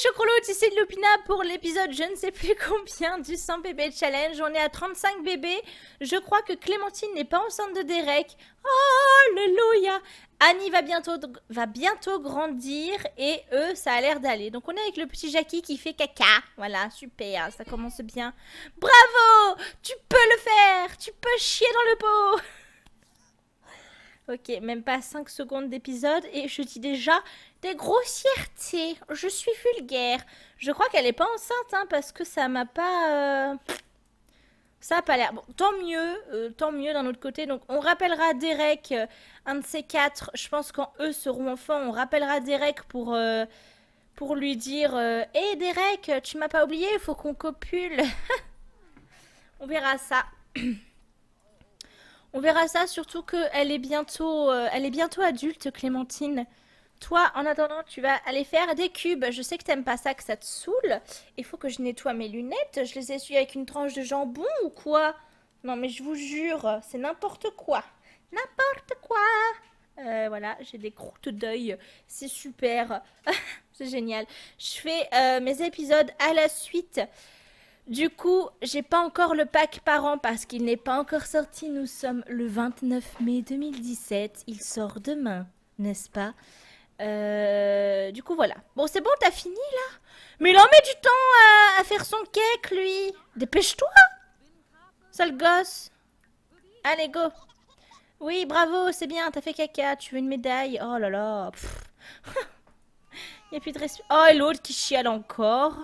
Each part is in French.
Chocolat ici de l'Opina pour l'épisode je ne sais plus combien du 100 bébés challenge. On est à 35 bébés. Je crois que Clémentine n'est pas enceinte de Derek. Oh, alléluia Annie va bientôt, va bientôt grandir et eux, ça a l'air d'aller. Donc on est avec le petit Jackie qui fait caca. Voilà, super, hein, ça commence bien. Bravo Tu peux le faire Tu peux chier dans le pot Ok, même pas 5 secondes d'épisode et je dis déjà, des grossièretés. Je suis vulgaire. Je crois qu'elle n'est pas enceinte, hein, parce que ça m'a pas... Euh, ça n'a pas l'air. Bon, tant mieux, euh, tant mieux d'un autre côté. Donc, on rappellera Derek, euh, un de ces quatre. Je pense quand eux seront enfants, on rappellera Derek pour, pour lui dire Hé Derek, tu m'as pas oublié, il faut qu'on copule. on verra ça. on verra ça, surtout qu'elle est, bientôt, elle est bientôt adulte, Clémentine. Toi, en attendant, tu vas aller faire des cubes. Je sais que t'aimes pas ça, que ça te saoule. Il faut que je nettoie mes lunettes. Je les essuie avec une tranche de jambon ou quoi Non, mais je vous jure, c'est n'importe quoi. N'importe quoi euh, voilà, j'ai des croûtes d'œil, c'est super, c'est génial. Je fais euh, mes épisodes à la suite. Du coup, j'ai pas encore le pack an parce qu'il n'est pas encore sorti. Nous sommes le 29 mai 2017, il sort demain, n'est-ce pas euh, du coup, voilà. Bon, c'est bon, t'as fini là Mais il en met du temps euh, à, faire son cake, lui. Dépêche-toi Sale gosse. Allez, go. Oui, bravo, c'est bien, t'as fait caca, tu veux une médaille. Oh là là. Il n'y a plus de Oh, et l'autre qui chiale encore.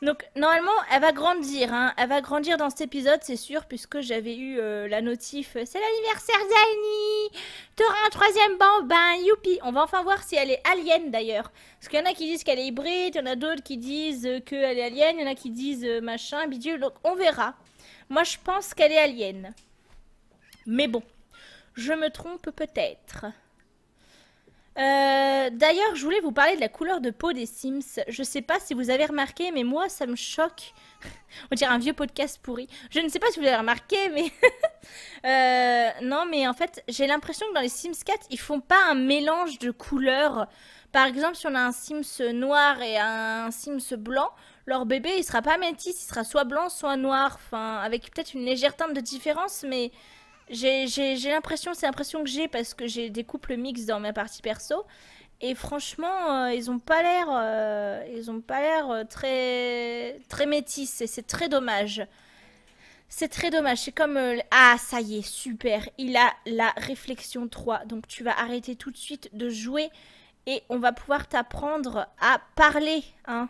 Donc normalement, elle va grandir, hein. elle va grandir dans cet épisode, c'est sûr, puisque j'avais eu euh, la notif euh, « C'est l'anniversaire d'Annie T'auras un troisième bambin, ben, youpi !» On va enfin voir si elle est alien d'ailleurs. Parce qu'il y en a qui disent qu'elle est hybride, il y en a d'autres qui disent euh, qu'elle est alien, il y en a qui disent machin, bidule, donc on verra. Moi je pense qu'elle est alien. Mais bon, je me trompe peut-être. Euh, d'ailleurs, je voulais vous parler de la couleur de peau des Sims. Je sais pas si vous avez remarqué, mais moi, ça me choque. On dirait un vieux podcast pourri. Je ne sais pas si vous avez remarqué, mais. Euh, non, mais en fait, j'ai l'impression que dans les Sims 4, ils font pas un mélange de couleurs. Par exemple, si on a un Sims noir et un Sims blanc, leur bébé, il sera pas métis, il sera soit blanc, soit noir. Enfin, avec peut-être une légère teinte de différence, mais j'ai l'impression, c'est l'impression que j'ai parce que j'ai des couples mixtes dans ma partie perso. Et franchement, euh, ils ont pas l'air, euh, ils ont pas l'air euh, très, très métis. Et c'est très dommage. C'est très dommage. C'est comme ah ça y est, super. Il a la réflexion 3. Donc tu vas arrêter tout de suite de jouer et on va pouvoir t'apprendre à parler. Hein.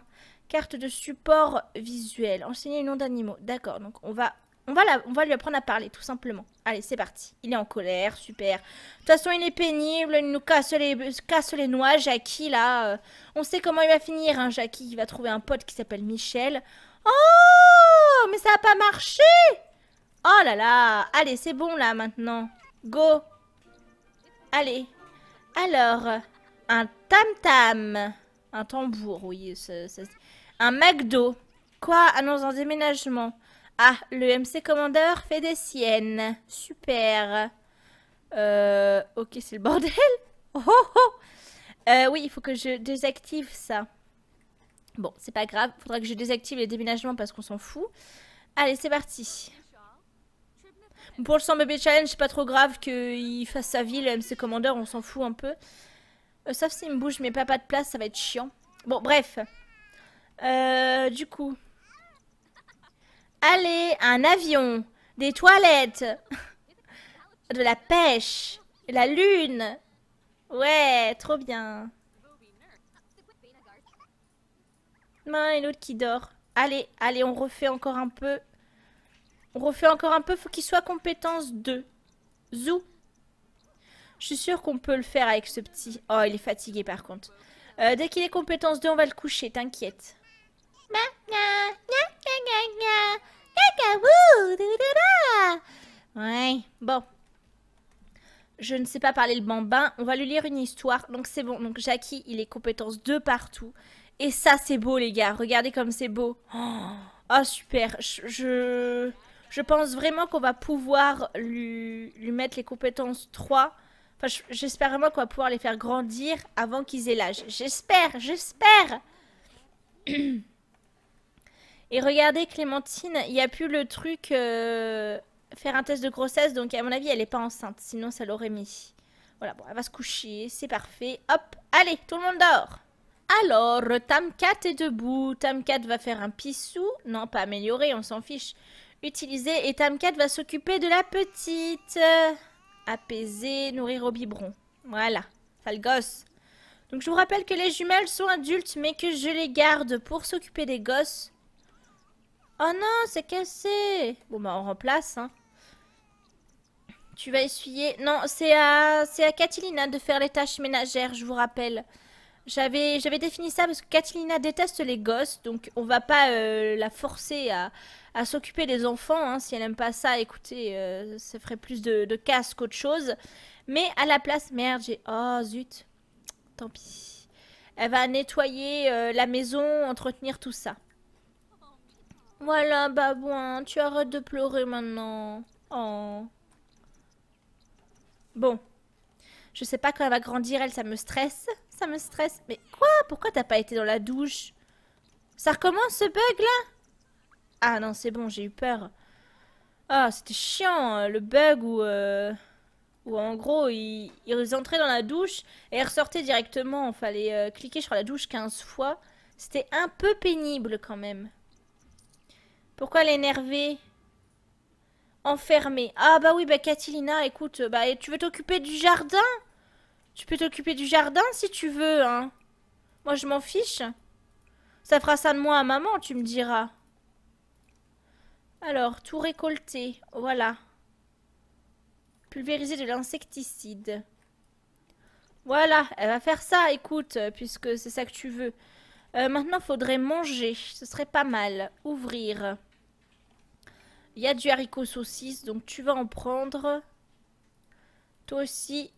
Carte de support visuel. Enseigner le nom d'animaux. D'accord. Donc on va on va, lui apprendre à parler, tout simplement. Allez, c'est parti. Il est en colère, super. De toute façon, il est pénible, il nous casse les, casse les noix. Jackie, là, euh. on sait comment il va finir. Hein. Jackie, il va trouver un pote qui s'appelle Michel. Oh, mais ça n'a pas marché Oh là là Allez, c'est bon, là, maintenant. Go Allez. Alors, un tam-tam. Un tambour, oui. Un McDo. Quoi Annonce ah un déménagement. Ah, le MC Commander fait des siennes. Super. Euh, ok, c'est le bordel. Oh, oh, oh, Euh, oui, il faut que je désactive ça. Bon, c'est pas grave. Faudra que je désactive les déménagements parce qu'on s'en fout. Allez, c'est parti. Pour le 100 bébé challenge, c'est pas trop grave qu'il fasse sa vie, le MC Commander, on s'en fout un peu. Euh, sauf s'il me bouge, mais pas pas de place, ça va être chiant. Bon, bref. Euh, du coup, Allez, un avion, des toilettes, de la pêche, la lune. Ouais, trop bien. Main et l'autre qui dort. Allez, allez, on refait encore un peu. On refait encore un peu, faut qu'il soit compétence 2. Zou. Je suis sûre qu'on peut le faire avec ce petit. Oh, il est fatigué par contre. Euh, dès qu'il est compétence 2, on va le coucher, t'inquiète. Ouais, bon. Je ne sais pas parler le bambin. On va lui lire une histoire. Donc c'est bon. Donc Jackie, il est compétence de partout. Et ça, c'est beau, les gars. Regardez comme c'est beau. Oh, ah super. Je, je, pense vraiment qu'on va pouvoir lui, lui mettre les compétences 3. Enfin, j'espère vraiment qu'on va pouvoir les faire grandir avant qu'ils aient l'âge. J'espère, j'espère. Et regardez Clémentine, il n'y a plus le truc euh, faire un test de grossesse, donc à mon avis elle n'est pas enceinte, sinon ça l'aurait mis. Voilà, bon, elle va se coucher, c'est parfait. Hop, allez, tout le monde dort. Alors, Tamcat est debout. Tamcat va faire un pissou. Non, pas améliorer, on s'en fiche. Utiliser et Tamcat va s'occuper de la petite. Apaiser, nourrir au biberon. Voilà, le gosse. Donc je vous rappelle que les jumelles sont adultes mais que je les garde pour s'occuper des gosses Oh non, c'est cassé Bon bah on remplace, hein. Tu vas essuyer. Non, c'est à, c'est à Catilina de faire les tâches ménagères, je vous rappelle. J'avais, j'avais défini ça parce que Catilina déteste les gosses, donc on va pas euh, la forcer à, s'occuper des enfants. Hein. Si elle aime pas ça, écoutez, euh, ça ferait plus de, casse qu'autre chose. Mais à la place, merde, j'ai... Oh zut, tant pis. Elle va nettoyer euh, la maison, entretenir tout ça. Voilà, babouin, hein, tu arrêtes de pleurer maintenant. Oh. Bon. Je sais pas quand elle va grandir, elle, ça me stresse. Ça me stresse. Mais quoi Pourquoi t'as pas été dans la douche Ça recommence ce bug là Ah non, c'est bon, j'ai eu peur. Ah, c'était chiant, euh, le bug où... Euh... Où en gros, ils, entraient dans la douche et ils ressortaient directement. Il fallait euh, cliquer sur la douche 15 fois. C'était un peu pénible quand même. Pourquoi l'énerver Enfermée. Ah bah oui, bah Catilina, écoute, bah tu veux t'occuper du jardin Tu peux t'occuper du jardin si tu veux, hein. Moi, je m'en fiche. Ça fera ça de moi à maman, tu me diras. Alors, tout récolter, voilà. Pulvériser de l'insecticide. Voilà, elle va faire ça, écoute, puisque c'est ça que tu veux. Euh, maintenant, faudrait manger, ce serait pas mal. Ouvrir. Il y a du haricot saucisse, donc tu vas en prendre. Toi aussi.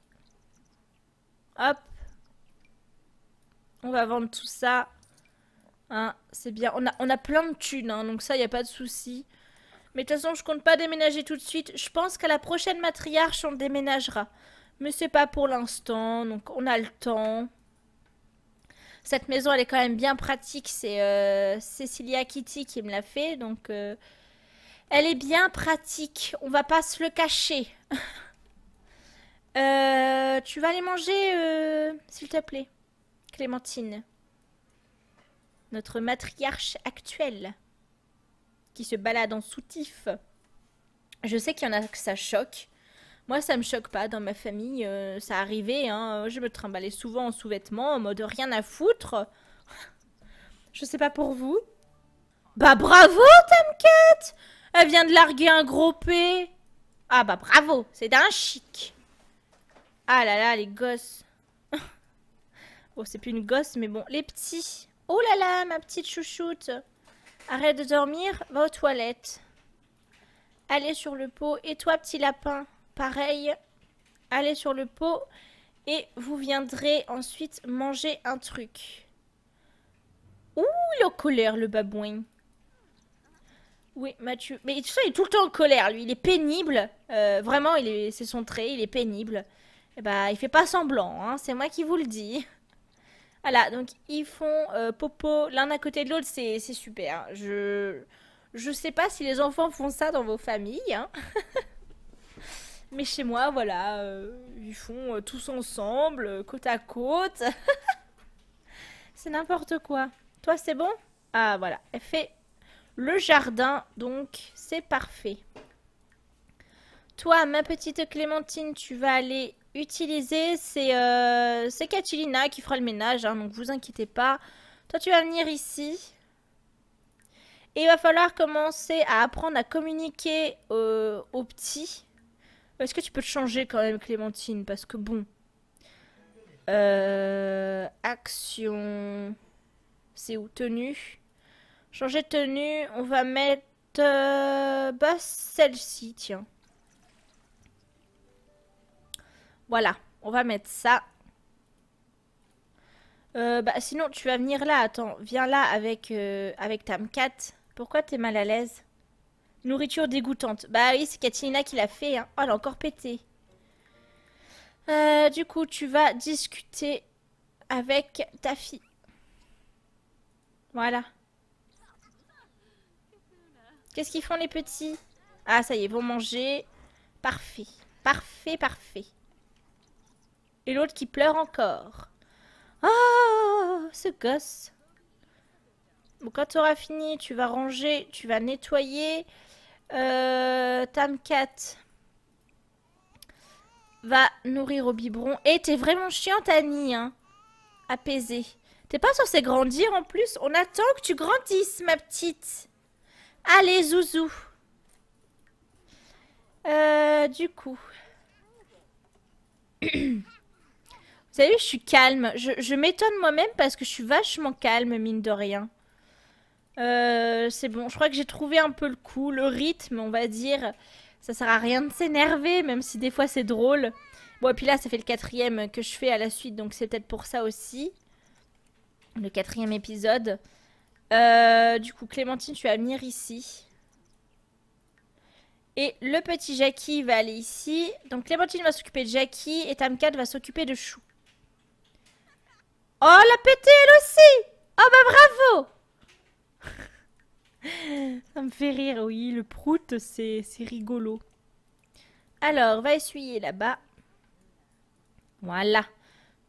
Hop. On va vendre tout ça. Hein, c'est bien. On a, on a plein de thunes, hein, donc ça, il n'y a pas de souci. Mais de toute façon, je compte pas déménager tout de suite. Je pense qu'à la prochaine matriarche, on déménagera. Mais c'est pas pour l'instant, donc on a le temps. Cette maison, elle est quand même bien pratique. C'est euh, Cecilia Kitty qui me l'a fait, donc... Euh, elle est bien pratique, on va pas se le cacher. Euh, tu vas aller manger, euh, s'il te plaît, Clémentine. Notre matriarche actuelle, qui se balade en soutif. Je sais qu'il y en a que ça choque. Moi, ça me choque pas. Dans ma famille, euh, ça arrivait. Hein. Je me trimballais souvent en sous-vêtements, en mode rien à foutre. Je sais pas pour vous. Bah bravo, Tomcat elle vient de larguer un gros P. Ah bah bravo, c'est d'un chic. Ah là là, les gosses. Oh, c'est plus une gosse, mais bon, les petits. Oh là là, ma petite chouchoute. Arrête de dormir, va aux toilettes. Allez sur le pot. Et toi, petit lapin, pareil. Allez sur le pot et vous viendrez ensuite manger un truc. Ouh, la colère, le babouin. Oui, Mathieu. Mais tu ça il est tout le temps en colère, lui. Il est pénible. Euh, vraiment, il c'est son trait, il est pénible. Et eh bah, ben, il fait pas semblant, hein. c'est moi qui vous le dis. Voilà, donc ils font euh, popo l'un à côté de l'autre, c'est, super. Je je sais pas si les enfants font ça dans vos familles, hein. mais chez moi, voilà, euh, ils font tous ensemble, côte à côte. c'est n'importe quoi. Toi, c'est bon Ah, voilà, elle fait le jardin, donc c'est parfait. Toi, ma petite Clémentine, tu vas aller utiliser, c'est euh, Catilina qui fera le ménage, donc hein, donc vous inquiétez pas. Toi, tu vas venir ici. Et il va falloir commencer à apprendre à communiquer aux petits. Est-ce que tu peux te changer quand même, Clémentine Parce que bon... Euh, action... C'est où Tenue Changer de tenue, on va mettre... Euh, bah, celle-ci, tiens. Voilà, on va mettre ça. Euh, bah, sinon, tu vas venir là, attends. Viens là avec, euh, avec ta M4. Pourquoi t'es mal à l'aise Nourriture dégoûtante. Bah oui, c'est Katina qui l'a fait. Hein. Oh, elle a encore pété. du coup, tu vas discuter avec ta fille. Voilà. Qu'est-ce qu'ils font les petits Ah, ça y est, vont manger. Parfait. Parfait, parfait. Et l'autre qui pleure encore. Oh, ce gosse. Bon, quand tu auras fini, tu vas ranger, tu vas nettoyer. Euh, Tamcat va nourrir au biberon. Et eh, t'es vraiment chiant, Annie, hein. Apaisée. T'es pas censée grandir en plus. On attend que tu grandisses, ma petite. Allez, zouzou. Euh, du coup. Vous savez, je suis calme. Je, m'étonne moi-même parce que je suis vachement calme, mine de rien. Euh, c'est bon, je crois que j'ai trouvé un peu le coup, le rythme, on va dire. Ça sert à rien de s'énerver, même si des fois c'est drôle. Bon, et puis là, ça fait le quatrième que je fais à la suite, donc c'est peut-être pour ça aussi. Le quatrième épisode. Euh, du coup, Clémentine, tu vas venir ici. Et le petit Jackie va aller ici. Donc Clémentine va s'occuper de Jackie et Tamkat va s'occuper de Chou. Oh, la pété elle aussi Oh bah bravo Ça me fait rire, oui, le prout, c'est rigolo. Alors, va essuyer là-bas. Voilà.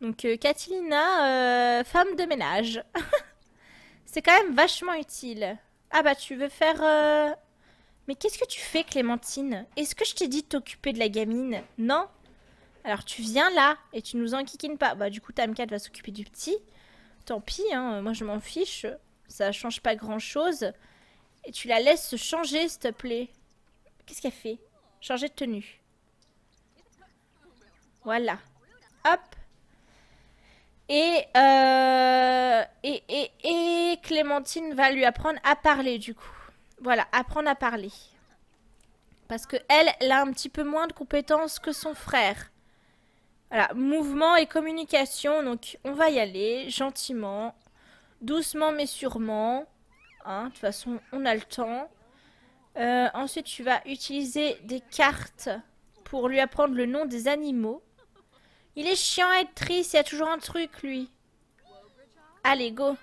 Donc, euh, Catilina, euh, femme de ménage. C'est quand même vachement utile. Ah bah tu veux faire... Euh, Mais qu'est-ce que tu fais Clémentine Est-ce que je t'ai dit de t'occuper de la gamine Non Alors tu viens là et tu nous enquiquines pas. Bah du coup Tamcat va s'occuper du petit. Tant pis, hein, moi je m'en fiche. Ça change pas grand-chose. Et tu la laisses se changer s'il te plaît. Qu'est-ce qu'elle fait Changer de tenue. Voilà. Hop euh, et, Clémentine va lui apprendre à parler du coup. Voilà, apprendre à parler. Parce qu'elle, elle, a un petit peu moins de compétences que son frère. Voilà, mouvement et communication. Donc on va y aller gentiment, doucement mais sûrement. Hein, de toute façon, on a le temps. Euh, ensuite, tu vas utiliser des cartes pour lui apprendre le nom des animaux. Il est chiant à être triste, il y a toujours un truc, lui. Allez, go.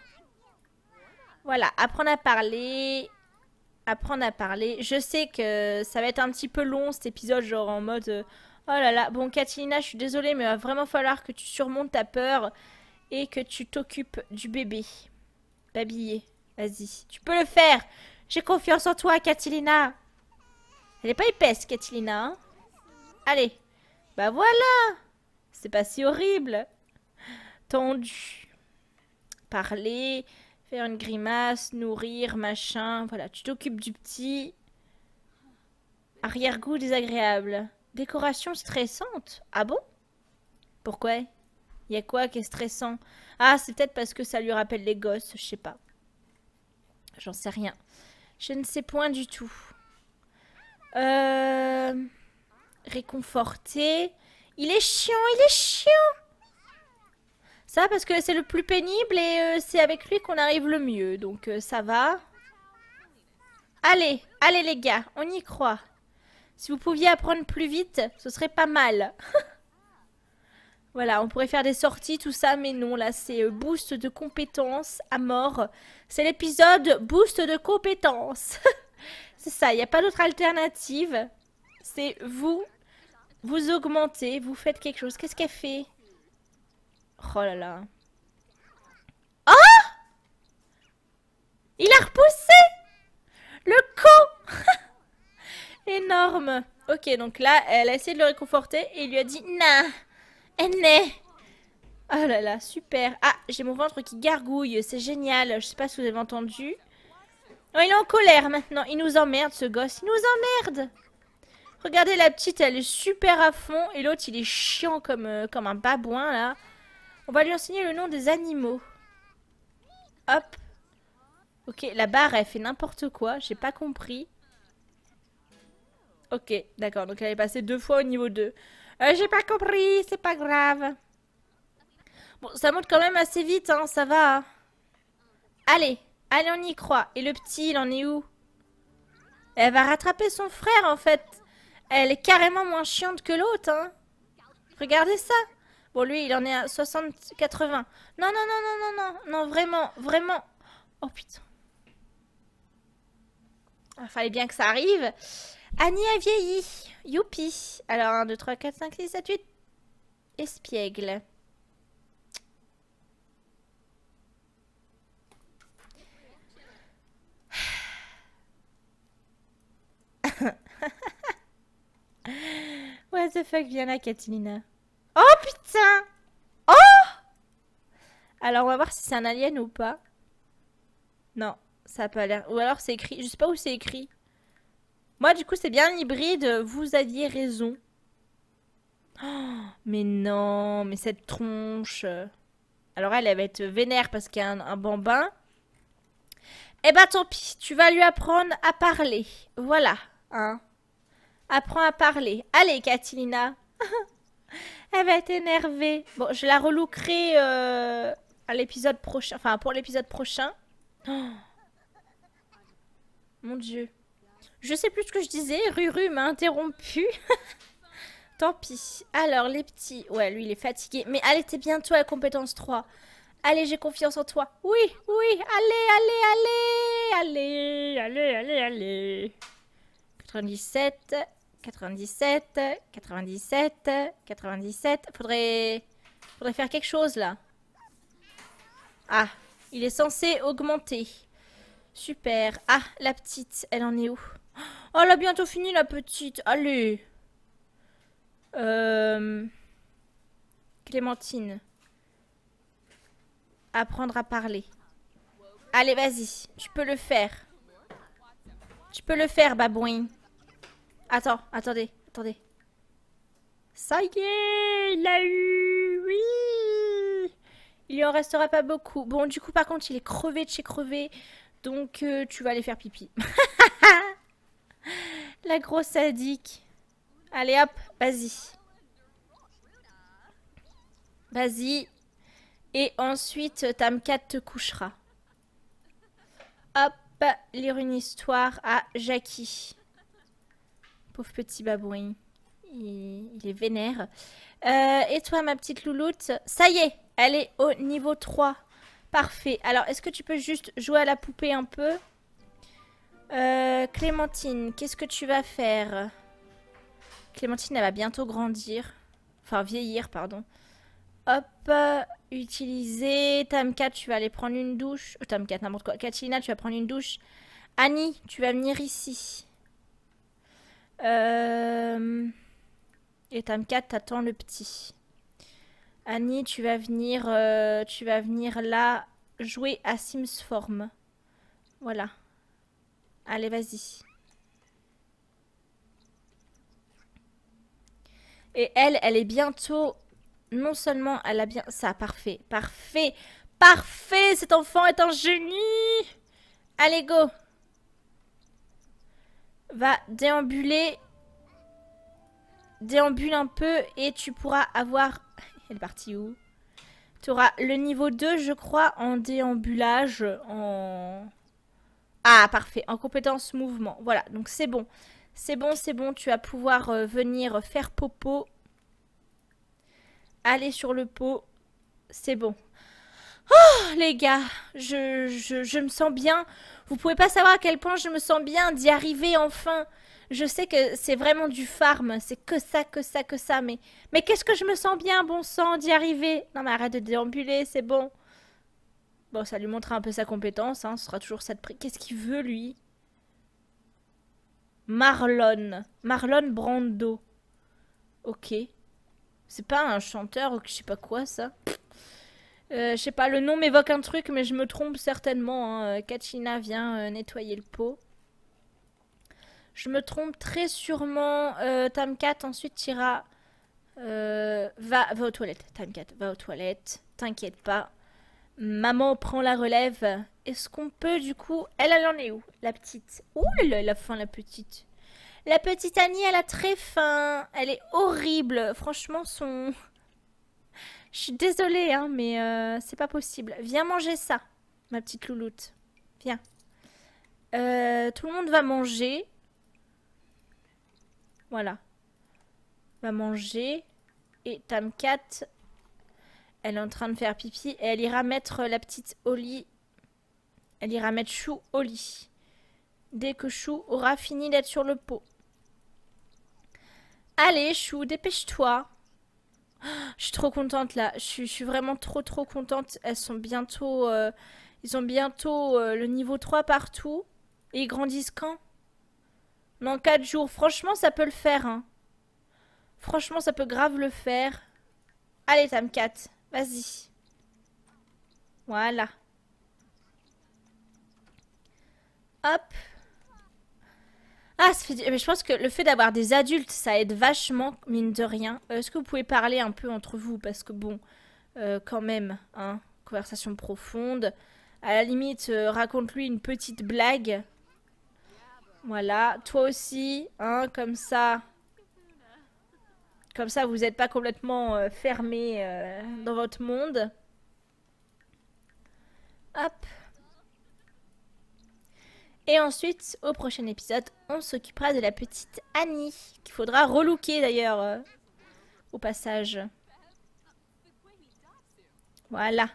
Voilà, apprendre à parler. Apprendre à parler. Je sais que ça va être un petit peu long cet épisode, genre en mode... Euh, oh là là, bon Katilina, je suis désolée, mais il va vraiment falloir que tu surmontes ta peur et que tu t'occupes du bébé. Babillé. vas-y. Tu peux le faire J'ai confiance en toi, Katilina Elle est pas épaisse, Katilina, hein. Allez. Bah voilà c'est pas si horrible. Tendu. Parler, faire une grimace, nourrir, machin. Voilà, tu t'occupes du petit. Arrière-goût désagréable. Décoration stressante. Ah bon Pourquoi Il y a quoi qui est stressant Ah, c'est peut-être parce que ça lui rappelle les gosses, je sais pas. J'en sais rien. Je ne sais point du tout. Euh... Réconforter, il est chiant, il est chiant Ça, parce que c'est le plus pénible et euh, c'est avec lui qu'on arrive le mieux. Donc euh, ça va. Allez, allez les gars, on y croit. Si vous pouviez apprendre plus vite, ce serait pas mal. voilà, on pourrait faire des sorties, tout ça, mais non, là c'est euh, boost de compétences à mort. C'est l'épisode boost de compétences. c'est ça, il n'y a pas d'autre alternative. C'est vous vous augmentez, vous faites quelque chose. Qu'est-ce qu'elle fait Oh là là. Oh Il a repoussé Le con Énorme Ok, donc là, elle a essayé de le réconforter et il lui a dit « Nah, elle n'est !» Oh là là, super Ah, j'ai mon ventre qui gargouille, c'est génial Je sais pas si vous avez entendu. Oh, il est en colère maintenant, il nous emmerde ce gosse, il nous emmerde Regardez la petite, elle est super à fond. Et l'autre, il est chiant comme, euh, comme un babouin, là. On va lui enseigner le nom des animaux. Hop. Ok, la barre, elle fait n'importe quoi. J'ai pas compris. Ok, d'accord. Donc, elle est passée deux fois au niveau 2. Euh, J'ai pas compris, c'est pas grave. Bon, ça monte quand même assez vite, hein, ça va. Hein. Allez, allez, on y croit. Et le petit, il en est où Elle va rattraper son frère, en fait. Elle est carrément moins chiante que l'autre, hein. Regardez ça. Bon, lui, il en est à 60-80. Non, non, non, non, non, non. Non, vraiment, vraiment. Oh, putain. Ah, fallait bien que ça arrive. Annie a vieilli. Youpi. Alors, 1, 2, 3, 4, 5, 6, 7, 8. Espiègle. What the fuck, vient là, Catalina. Oh putain Oh Alors, on va voir si c'est un alien ou pas. Non, ça a pas l'air. Ou alors c'est écrit. Je sais pas où c'est écrit. Moi, du coup, c'est bien hybride. Vous aviez raison. Oh, mais non, mais cette tronche. Alors, elle, elle va être vénère parce qu'il y a un, bambin. Eh ben, tant pis. Tu vas lui apprendre à parler. Voilà. Hein. Apprends à parler. Allez, Katilina. Elle va énervée. Bon, je la relouquerai euh, à l'épisode prochain. Enfin, pour l'épisode prochain. Mon dieu. Je sais plus ce que je disais. Ruru m'a interrompu. Tant pis. Alors, les petits. Ouais, lui, il est fatigué. Mais allez, t'es bientôt à compétence 3. Allez, j'ai confiance en toi. Oui, oui, allez, allez, allez. Allez, allez, allez, allez. 97. 97, 97, 97. Faudrait, faudrait faire quelque chose là. Ah, il est censé augmenter. Super. Ah, la petite, elle en est où Oh, elle a bientôt fini la petite. Allez. Euh... Clémentine. Apprendre à parler. Allez, vas-y. Tu peux le faire. Tu peux le faire, babouin. Attends, attendez, attendez. Ça y est, il l'a eu Oui Il en restera pas beaucoup. Bon, du coup, par contre, il est crevé de chez crevé. Donc, euh, tu vas aller faire pipi. La grosse sadique. Allez, hop, vas-y. Vas-y. Et ensuite, 4 te couchera. Hop, lire une histoire à Jackie. Pauvre petit babouin. Il, est vénère. Euh, et toi, ma petite louloute Ça y est, elle est au niveau 3. Parfait. Alors, est-ce que tu peux juste jouer à la poupée un peu euh, Clémentine, qu'est-ce que tu vas faire Clémentine, elle va bientôt grandir. Enfin, vieillir, pardon. Hop, utiliser. Tamka, tu vas aller prendre une douche. Oh, euh, Tamka, n'importe quoi. Katilina, tu vas prendre une douche. Annie, tu vas venir ici. Euh, et Tamkat t'attends le petit. Annie, tu vas venir, euh, tu vas venir là jouer à Sims Form. Voilà. Allez, vas-y. Et elle, elle est bientôt. Non seulement elle a bien. Ça, parfait. Parfait. Parfait. Cet enfant est un génie. Allez, go va déambuler. Déambule un peu et tu pourras avoir... Elle est partie où Tu auras le niveau 2, je crois, en déambulage, en... Ah, parfait, en compétence mouvement. Voilà, donc c'est bon. C'est bon, c'est bon, tu vas pouvoir euh, venir faire popo. Aller sur le pot. C'est bon. Oh, les gars, je, je, je me sens bien. Vous pouvez pas savoir à quel point je me sens bien d'y arriver enfin. Je sais que c'est vraiment du farm, c'est que ça, que ça, que ça, mais... Mais qu'est-ce que je me sens bien, bon sang, d'y arriver Non mais arrête de déambuler, c'est bon. Bon, ça lui montre un peu sa compétence, hein, ce sera toujours ça de prix. Qu'est-ce qu'il veut, lui Marlon. Marlon Brando. Ok. C'est pas un chanteur ou je sais pas quoi, ça. Euh, je sais pas, le nom m'évoque un truc, mais je me trompe certainement. Hein. Euh, vient euh, nettoyer le pot. Je me trompe très sûrement. Euh, Tamkat ensuite Tira. Va, va, aux toilettes. Tamkat, va aux toilettes. T'inquiète pas. Maman prend la relève. Est-ce qu'on peut du coup. Elle, elle en est où La petite. Ouh la faim, la petite. La petite Annie, elle a très faim. Elle est horrible. Franchement, son. Je suis désolée, hein, mais euh, c'est pas possible. Viens manger ça, ma petite louloute. Viens. Euh, tout le monde va manger. Voilà. Va manger. Et Tamcat, elle est en train de faire pipi. Et elle ira mettre la petite lit Elle ira mettre Chou au lit. Dès que Chou aura fini d'être sur le pot. Allez, Chou, dépêche-toi. Je suis trop contente là. Je suis, vraiment trop trop contente. Elles sont bientôt. Euh, ils ont bientôt euh, le niveau 3 partout. Et ils grandissent quand Dans 4 jours. Franchement, ça peut le faire. Hein. Franchement, ça peut grave le faire. Allez, Tm4, Vas-y. Voilà. Hop. Ah, mais je pense que le fait d'avoir des adultes, ça aide vachement, mine de rien. Euh, est-ce que vous pouvez parler un peu entre vous Parce que bon, euh, quand même, hein, conversation profonde. À la limite, euh, raconte-lui une petite blague. Voilà, toi aussi, hein, comme ça. Comme ça, vous n'êtes pas complètement fermé dans votre monde. Hop. Et ensuite, au prochain épisode, on s'occupera de la petite Annie, qu'il faudra relooker d'ailleurs, euh, au passage. Voilà.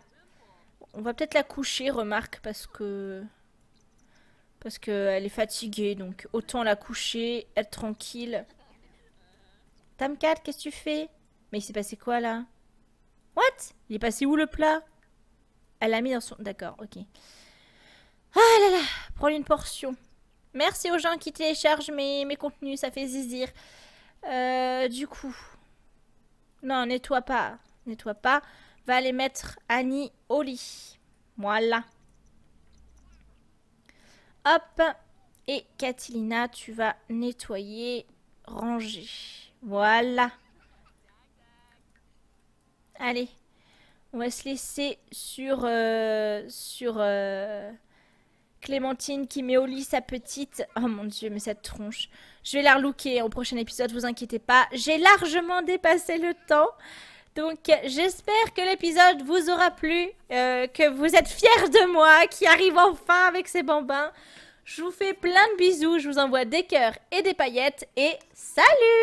On va peut-être la coucher, remarque, parce que... Parce qu'elle est fatiguée, donc autant la coucher, être tranquille. Tamkat, qu'est-ce que tu fais Mais il s'est passé quoi, là What Il est passé où, le plat Elle l'a mis dans son... D'accord, ok. Ah là là, prends une portion. Merci aux gens qui téléchargent mes, mes contenus, ça fait zizir. Euh, du coup... Non, nettoie pas. Nettoie pas. Va aller mettre Annie au lit. Voilà. Hop. Et Catilina, tu vas nettoyer, ranger. Voilà. Allez. On va se laisser sur... Euh, sur... Euh, Clémentine qui met au lit sa petite. Oh mon dieu, mais cette tronche. Je vais la relooker au prochain épisode, vous inquiétez pas. J'ai largement dépassé le temps. Donc j'espère que l'épisode vous aura plu, euh, que vous êtes fiers de moi qui arrive enfin avec ses bambins. Je vous fais plein de bisous, je vous envoie des cœurs et des paillettes et salut